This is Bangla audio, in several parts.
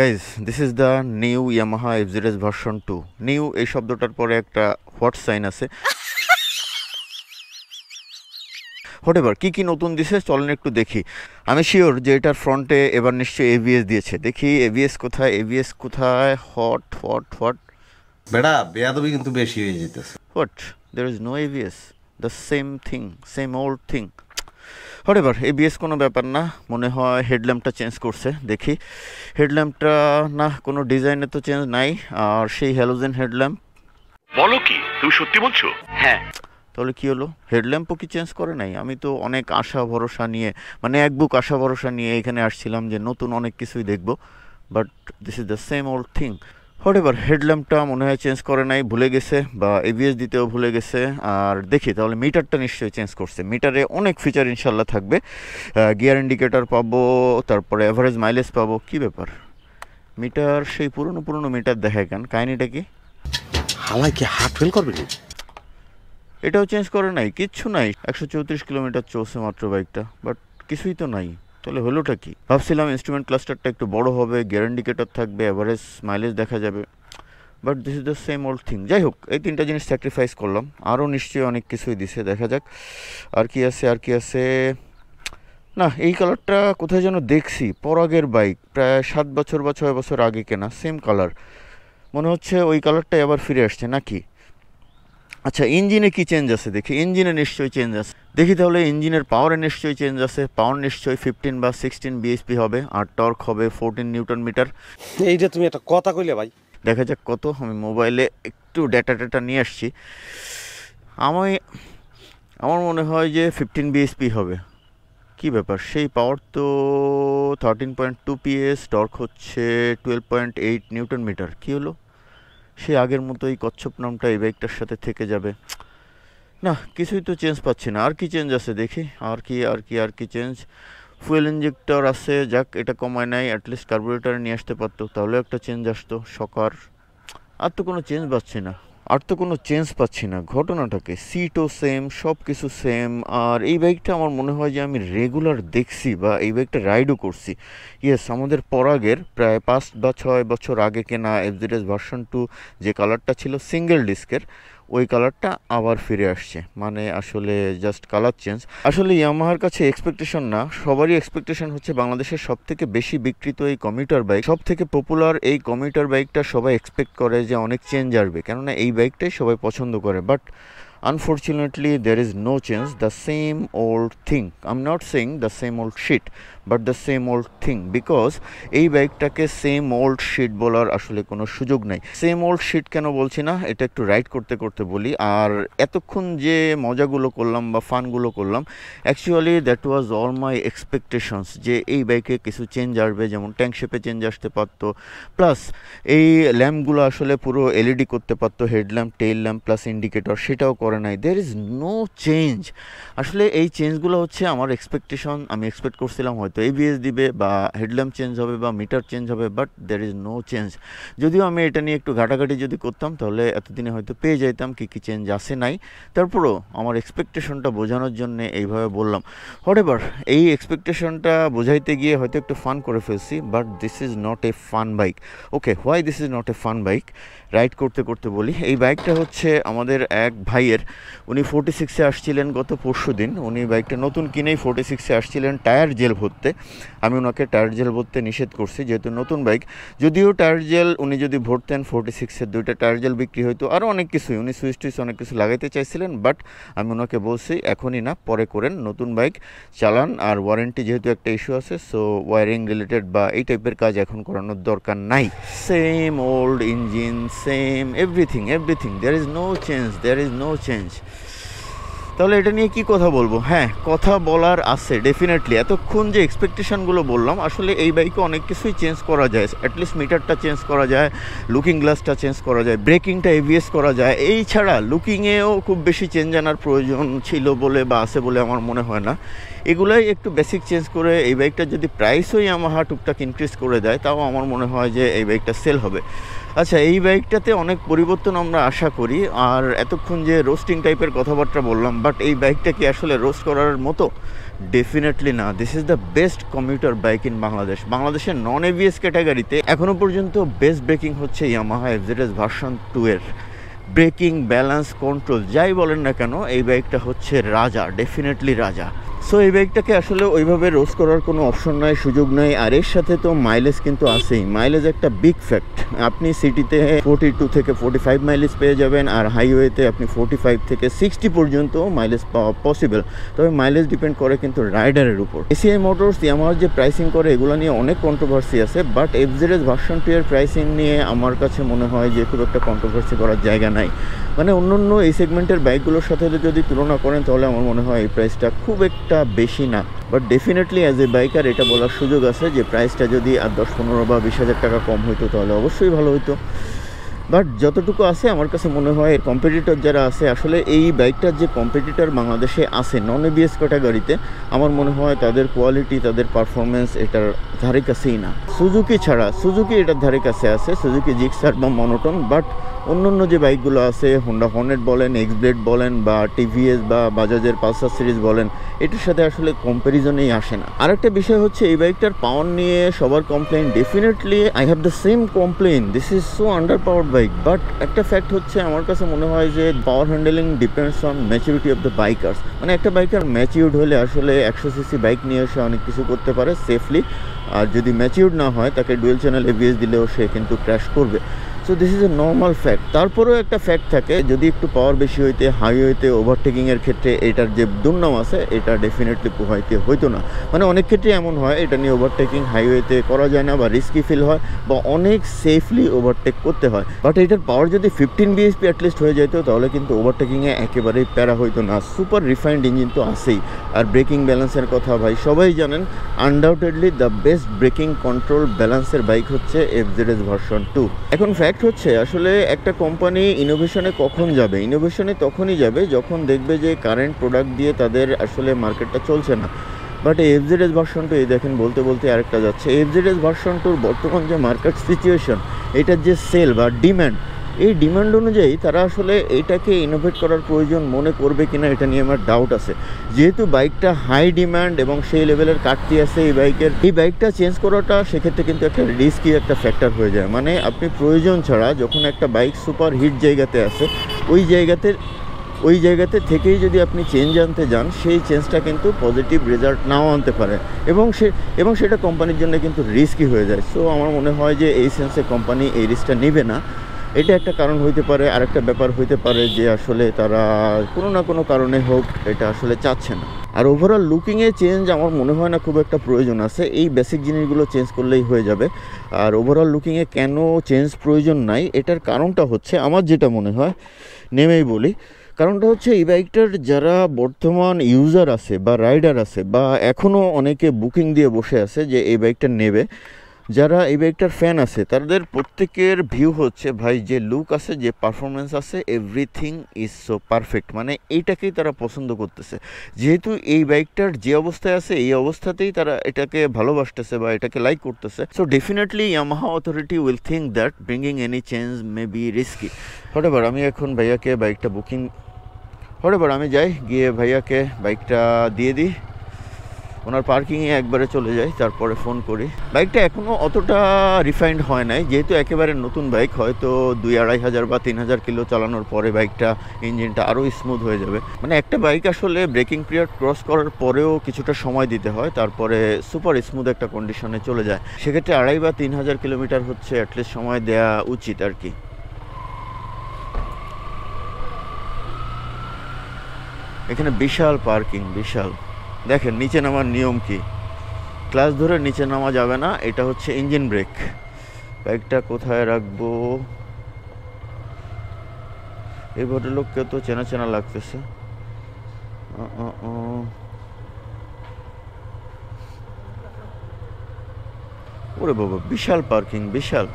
guys this is the new Yamaha FZS version two new এই শব্দটার পরে একটা হোয়াট সাইন আছে হোয়াট এভার কী কী নতুন দিছে চলেন একটু দেখি আমি শিওর যে এটার ফ্রন্টে এবার নিশ্চয়ই এভিএস দিয়েছে দেখি এভিএস কোথায় এভিএস কোথায় হট হট হট বেড়া বেয়াদবি কিন্তু বেশি হয়ে যেতেছে what there is no ABS the same thing same old thing হরেবার এবিএস কোনো ব্যাপার না মনে হয় হেডল্যাম্পটা চেঞ্জ করছে দেখি হেডল্যাম্পটা না কোনো ডিজাইনে তো চেঞ্জ নাই আর সেই হ্যালোজেন হেডল্যাম্প বলো কি তুমি সত্যি বলছো হ্যাঁ তাহলে কী হলো হেডল্যাম্পও কি চেঞ্জ করে নাই আমি তো অনেক আশা ভরসা নিয়ে মানে এক বুক আশা ভরসা নিয়ে এখানে আসছিলাম যে নতুন অনেক কিছুই দেখব but this is the same old thing whatever হেডল্যাম্পটা মনে হয় চেঞ্জ করে নাই ভুলে গেছে বা এবিএস দিতেও ভুলে গেছে আর দেখি তাহলে মিটারটা নিশ্চয়ই চেঞ্জ করছে মিটারে অনেক ফিচার ইনশাল্লাহ থাকবে গিয়ার ইন্ডিকেটার পাবো তারপরে অ্যাভারেজ মাইলেজ পাবো কি ব্যাপার মিটার সেই পুরনো পুরনো মিটার দেখায় কেন কাহিনিটা কি হালাই কি হার্ট ফেল করবে এটাও চেঞ্জ করে নাই কিচ্ছু নাই একশো চৌত্রিশ কিলোমিটার চলছে মাত্র বাইকটা বাট কিছুই তো নাই তাহলে হলোটা কি ভাবছিলাম ইনস্ট্রুমেন্ট ক্লাস্টারটা একটু বড় হবে গিয়ার ইন্ডিকেটর থাকবে অ্যাভারেজ মাইলেজ দেখা যাবে but this is the same old thing যাই হোক এই তিনটা জিনিস স্যাক্রিফাইস করলাম আরও নিশ্চয়ই অনেক কিছুই দিছে দেখা যাক আর কি আছে আর কি আছে না এই কালারটা কোথায় যেন দেখছি পরাগের বাইক প্রায় সাত বছর বা ছয় বছর আগে কেনা সেম কালার মনে হচ্ছে ওই কালারটাই আবার ফিরে আসছে নাকি আচ্ছা ইঞ্জিনে কি চেঞ্জ আছে দেখি ইঞ্জিনে নিশ্চয়ই চেঞ্জ আছে দেখি তাহলে ইঞ্জিনের পাওয়ারে নিশ্চয়ই চেঞ্জ আছে পাওয়ার নিশ্চয়ই ফিফটিন বা সিক্সটিন বিএসপি হবে আর টর্ক হবে ফোরটিন নিউটন মিটার এইটা তুমি একটা কথা কইলে ভাই দেখা যাক কত আমি মোবাইলে একটু ডেটা ডেটা নিয়ে আসছি আমি আমার মনে হয় যে ফিফটিন বিএসপি হবে কি ব্যাপার সেই পাওয়ার তো thirteen point two PS torque হচ্ছে twelve point eight newton metre কী হলো সে আগের মতো এই কচ্ছপ নামটা এই বাইকটার সাথে থেকে যাবে না কিছুই তো চেঞ্জ পাচ্ছি না আর কি চেঞ্জ আছে দেখি আর কি আর কি আর কি চেঞ্জ ফুয়েল ইঞ্জেক্টর আছে যাক এটা কমায় নাই অ্যাটলিস্ট কার্বোরেটার নিয়ে আসতে পারতো তাহলেও একটা চেঞ্জ আসতো সকার আর তো কোনো চেঞ্জ পাচ্ছি না আর তো কোনো চেঞ্জ পাচ্ছি না ঘটনাটাকে সিটও সেম সব কিছু সেম আর এই বাইকটা আমার মনে হয় যে আমি রেগুলার দেখছি বা এই বাইকটা রাইডও করছি ইয়েস আমাদের পরাগের প্রায় পাঁচ বা ছয় বছর আগে কেনা এফজিডেস ভার্সন টু যে কালারটা ছিল সিঙ্গেল ডিস্কের ওই কালারটা আবার ফিরে আসছে মানে আসলে জাস্ট কালার চেঞ্জ আসলে ইয়ামাহার কাছে এক্সপেকটেশন না সবারই এক্সপেকটেশন হচ্ছে বাংলাদেশের সব থেকে বেশি বিক্রিত এই কমিউটার বাইক সব থেকে পপুলার এই কমিউটার বাইকটা সবাই এক্সপেক্ট করে যে অনেক চেঞ্জ আসবে কেননা এই বাইকটাই সবাই পছন্দ করে but unfortunately there is no change the same old thing i'm not saying the same old shit but the same old thing because এই বাইকটাকে সেম ওল্ড শিট বলার আসলে কোনো সুযোগ নাই সেম ওল্ড শিট কেন বলছি না এটা একটু রাইড করতে করতে বলি আর এতক্ষণ যে মজাগুলো করলাম বা ফানগুলো করলাম actually that was all my expectations যে এই বাইকে কিছু চেঞ্জ আসবে যেমন ট্যাঙ্ক শেপে চেঞ্জ আসতে পারতো প্লাস এই ল্যাম্পগুলো আসলে পুরো এলইডি করতে পারতো head lamp tail lamp plus indicator সেটাও করা করে নাই দের ইজ নো চেঞ্জ আসলে এই চেঞ্জগুলো হচ্ছে আমার এক্সপেকটেশন আমি এক্সপেক্ট করছিলাম হয়তো এবিএস দিবে বা হেডল্যাম্প চেঞ্জ হবে বা মিটার চেঞ্জ হবে but there is no change যদিও আমি এটা নিয়ে একটু ঘাটাঘাটি যদি করতাম তাহলে এতদিনে হয়তো পেয়ে যাইতাম কী কী চেঞ্জ আসে নাই তারপরও আমার এক্সপেকটেশনটা বোঝানোর জন্য এইভাবে বললাম হোয়াট এভার এই এক্সপেকটেশনটা বোঝাইতে গিয়ে হয়তো একটু ফান করে ফেলছি but this is not a fun bike okay why this is not a fun bike ride করতে করতে বলি এই বাইকটা হচ্ছে আমাদের এক ভাইয়ের উনি ফোর্টি সিক্সে আসছিলেন গত পরশু দিন উনি বাইকটা নতুন কিনেই ফোর্টি সিক্সে আসছিলেন টায়ার জেল ভরতে আমি ওনাকে টায়ার জেল ভরতে নিষেধ করছি যেহেতু নতুন বাইক যদিও টায়ার জেল উনি যদি ভরতেন ফোর্টি সিক্সের দুইটা টায়ার জেল বিক্রি হইতো আরও অনেক কিছুই উনি সুইচ টুইচ অনেক কিছু লাগাইতে চাইছিলেন বাট আমি ওনাকে বলছি এখনই না পরে করেন নতুন বাইক চালান আর ওয়ারেন্টি যেহেতু একটা ইস্যু আছে সো ওয়ারিং রিলেটেড বা এই টাইপের কাজ এখন করানোর দরকার নাই same old engines same everything everything there is no change there is no change তাহলে এটা নিয়ে কি কথা বলবো হ্যাঁ কথা বলার আছে ডেফিনেটলি এতক্ষণ যে এক্সপেকটেশানগুলো বললাম আসলে এই বাইকে অনেক কিছুই চেঞ্জ করা যায় অ্যাটলিস্ট মিটারটা চেঞ্জ করা যায় লুকিং গ্লাসটা চেঞ্জ করা যায় ব্রেকিংটা এভিএস করা যায় এই ছাড়া লুকিংয়েও খুব বেশি চেঞ্জ আনার প্রয়োজন ছিল বলে বা আছে বলে আমার মনে হয় না এগুলাই একটু বেসিক চেঞ্জ করে এই বাইকটা যদি প্রাইসই আমার টুকটাক ইনক্রিজ করে দেয় তাও আমার মনে হয় যে এই বাইকটা সেল হবে আচ্ছা এই বাইকটাতে অনেক পরিবর্তন আমরা আশা করি আর এতক্ষণ যে রোস্টিং টাইপের কথাবার্তা বললাম বাট এই বাইকটা কি আসলে রোস্ট করার মতো ডেফিনেটলি না this is the best commuter bike in Bangladesh বাংলাদেশের নন এভিএস ক্যাটাগরিতে এখনও পর্যন্ত বেস্ট ব্রেকিং হচ্ছে ইয়ামাহা এফজেডএস ভার্সন টু এর ব্রেকিং ব্যালেন্স কন্ট্রোল যাই বলেন না কেন এই বাইকটা হচ্ছে রাজা ডেফিনেটলি রাজা সো এই বাইকটাকে আসলে ওইভাবে রোজ করার কোনো অপশন নাই সুযোগ নাই আর এর সাথে তো মাইলেজ কিন্তু আসেই মাইলেজ একটা বিগ ফ্যাক্ট আপনি সিটিতে ফোর্টি টু থেকে ফোর্টি ফাইভ মাইলেজ পেয়ে যাবেন আর হাইওয়েতে আপনি ফোর্টি ফাইভ থেকে সিক্সটি পর্যন্ত মাইলেজ পাওয়া পসিবল তবে মাইলেজ ডিপেন্ড করে কিন্তু রাইডারের উপর এসিআই মোটরস ইয়ামার যে প্রাইসিং করে এগুলো নিয়ে অনেক কন্ট্রোভার্সি আছে বাট এফজেরেস ভার্সন টু এর প্রাইসিং নিয়ে আমার কাছে মনে হয় যে খুব একটা কন্ট্রোভার্সি করার জায়গা নাই মানে অন্য অন্য এই সেগমেন্টের বাইকগুলোর সাথে যদি তুলনা করেন তাহলে আমার মনে হয় এই প্রাইসটা খুব একটা খুবটা বেশি না but definitely as a biker এটা বলার সুযোগ আছে যে প্রাইসটা যদি আর দশ পনেরো বা বিশ হাজার টাকা কম হইতো তাহলে অবশ্যই ভালো হতো বাট যতটুকু আছে আমার কাছে মনে হয় কম্পিটিটর যারা আছে আসলে এই বাইকটার যে কম্পিটিটর বাংলাদেশে আছে নন এবিএস ক্যাটাগরিতে আমার মনে হয় তাদের কোয়ালিটি তাদের পারফরমেন্স এটার ধারে কাছেই না সুজুকি ছাড়া সুজুকি এটার ধারে কাছে আছে সুজুকি জিক্সার বা মনোটন বাট অন্য অন্য যে বাইকগুলো আছে হোন্ডা হর্নেট বলেন ব্লেড বলেন বা টিভিএস বা বাজাজের পালসার সিরিজ বলেন এটির সাথে আসলে কম্প্যারিজনেই আসে না আরেকটা বিষয় হচ্ছে এই বাইকটার পাওয়ার নিয়ে সবার complain definitely I have the same complain this is so under power bike but একটা ফ্যাক্ট হচ্ছে আমার কাছে মনে হয় যে power handling depends on maturity of the bikers মানে একটা বাইকার ম্যাচিউর্ড হলে আসলে একশো সিসি বাইক নিয়ে এসে অনেক কিছু করতে পারে সেফলি আর যদি ম্যাচিউর্ড না হয় তাকে ডুয়েল চ্যানেল এভিএস দিলেও সে কিন্তু ক্র্যাশ করবে so this is a normal fact তারপরেও একটা ফ্যাক্ট থাকে যদি একটু পাওয়ার বেশি হইতে হাইওয়েতে ওভারটেকিংয়ের ক্ষেত্রে এটার যে দুর্নাম আছে এটা ডেফিনেটলি পোহাইতে হইতো না মানে অনেক ক্ষেত্রে এমন হয় এটা নিয়ে ওভারটেকিং হাইওয়েতে করা যায় না বা রিস্কি ফিল হয় বা অনেক সেফলি ওভারটেক করতে হয় বাট এটার পাওয়ার যদি ফিফটিন বিএসপি অ্যাটলিস্ট হয়ে যেত তাহলে কিন্তু ওভারটেকিংয়ে একেবারেই প্যারা হইতো না সুপার রিফাইন্ড ইঞ্জিন তো আসেই আর ব্রেকিং ব্যালেন্সের কথা ভাই সবাই জানেন undoubtedly the best braking control ব্যালেন্সের বাইক হচ্ছে F Z S version two এখন ফ্যাক্ট ফ্যাক্ট হচ্ছে আসলে একটা কোম্পানি ইনোভেশনে কখন যাবে ইনোভেশনে তখনই যাবে যখন দেখবে যে কারেন্ট প্রোডাক্ট দিয়ে তাদের আসলে মার্কেটটা চলছে না বাট জেড ভার্সন টু এই দেখেন বলতে বলতে আরেকটা যাচ্ছে এস ভার্সন টুর বর্তমান যে মার্কেট সিচুয়েশন এটার যে সেল বা ডিম্যান্ড এই ডিমান্ড অনুযায়ী তারা আসলে এটাকে ইনোভেট করার প্রয়োজন মনে করবে কিনা এটা নিয়ে আমার ডাউট আছে যেহেতু বাইকটা হাই ডিমান্ড এবং সেই লেভেলের কাটতি আছে এই বাইকের এই বাইকটা চেঞ্জ করাটা সেক্ষেত্রে কিন্তু একটা রিস্কি একটা ফ্যাক্টর হয়ে যায় মানে আপনি প্রয়োজন ছাড়া যখন একটা বাইক সুপার হিট জায়গাতে আছে ওই জায়গাতে ওই জায়গাতে থেকেই যদি আপনি চেঞ্জ আনতে যান সেই চেঞ্জটা কিন্তু পজিটিভ রেজাল্ট নাও আনতে পারে এবং সে এবং সেটা কোম্পানির জন্য কিন্তু রিস্কই হয়ে যায় সো আমার মনে হয় যে এই সেন্সে কোম্পানি এই রিস্কটা নেবে না এটা একটা কারণ হইতে পারে আরেকটা ব্যাপার হইতে পারে যে আসলে তারা কোনো না কোনো কারণে হোক এটা আসলে চাচ্ছে না আর ওভারঅল লুকিংয়ে চেঞ্জ আমার মনে হয় না খুব একটা প্রয়োজন আছে এই বেসিক জিনিসগুলো চেঞ্জ করলেই হয়ে যাবে আর ওভারঅল লুকিংয়ে কেন চেঞ্জ প্রয়োজন নাই এটার কারণটা হচ্ছে আমার যেটা মনে হয় নেমেই বলি কারণটা হচ্ছে এই বাইকটার যারা বর্তমান ইউজার আছে বা রাইডার আছে বা এখনও অনেকে বুকিং দিয়ে বসে আছে যে এই বাইকটা নেবে যারা এই বাইকটার ফ্যান আছে তাদের প্রত্যেকের ভিউ হচ্ছে ভাই যে লুক আছে যে পারফরমেন্স আছে এভরিথিং ইজ সো পারফেক্ট মানে এইটাকেই তারা পছন্দ করতেছে যেহেতু এই বাইকটার যে অবস্থায় আছে এই অবস্থাতেই তারা এটাকে ভালোবাসতেছে বা এটাকে লাইক করতেছে so definitely Yamaha authority will think that bringing any change may be risky হটেবার আমি এখন ভাইয়াকে বাইকটা বুকিং হট আমি যাই গিয়ে ভাইয়াকে বাইকটা দিয়ে দিই ওনার পার্কিংয়ে একবারে চলে যাই তারপরে ফোন করি বাইকটা এখনও অতটা রিফাইন্ড হয় নাই যেহেতু একেবারে নতুন বাইক হয়তো দুই আড়াই হাজার বা তিন হাজার কিলো চালানোর পরে বাইকটা ইঞ্জিনটা আরও স্মুথ হয়ে যাবে মানে একটা বাইক আসলে ব্রেকিং পিরিয়ড ক্রস করার পরেও কিছুটা সময় দিতে হয় তারপরে সুপার স্মুথ একটা কন্ডিশনে চলে যায় সেক্ষেত্রে আড়াই বা তিন হাজার কিলোমিটার হচ্ছে অ্যাটলিস্ট সময় দেওয়া উচিত আর কি এখানে বিশাল পার্কিং বিশাল দেখেন নিচে নামার নিয়ম কি ক্লাস ধরে নিচে নামা যাবে না এটা হচ্ছে ইঞ্জিন ব্রেক বাইকটা কোথায় রাখবো এই ভদ্রলোককে তো চেনা চেনা লাগতেছে ওরে বাবা বিশাল পার্কিং বিশাল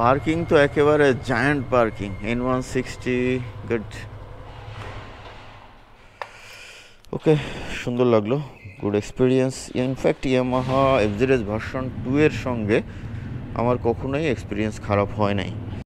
পার্কিং তো একেবারে giant parking N one sixty good okay সুন্দর লাগলো good experience in fact Yamaha FZS version two এর সঙ্গে আমার কখনোই এক্সপিরিয়েন্স খারাপ হয় নাই